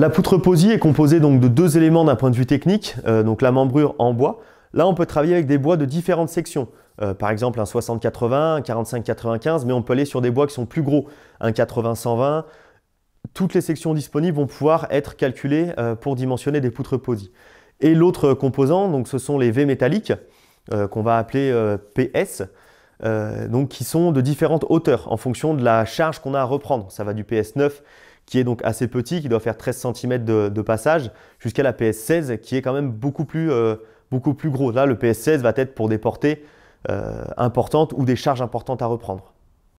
La poutre posie est composée donc de deux éléments d'un point de vue technique, euh, donc la membrure en bois. Là, on peut travailler avec des bois de différentes sections. Euh, par exemple, un 60-80, un 45-95, mais on peut aller sur des bois qui sont plus gros, un 80-120. Toutes les sections disponibles vont pouvoir être calculées euh, pour dimensionner des poutres posies. Et l'autre composant, donc, ce sont les V métalliques, qu'on va appeler PS. Euh, donc qui sont de différentes hauteurs en fonction de la charge qu'on a à reprendre. Ça va du PS9 qui est donc assez petit, qui doit faire 13 cm de, passage, jusqu'à la PS16 qui est quand même beaucoup plus, euh, beaucoup plus gros. Là, le PS16 va être pour des portées euh, importantes ou des charges importantes à reprendre.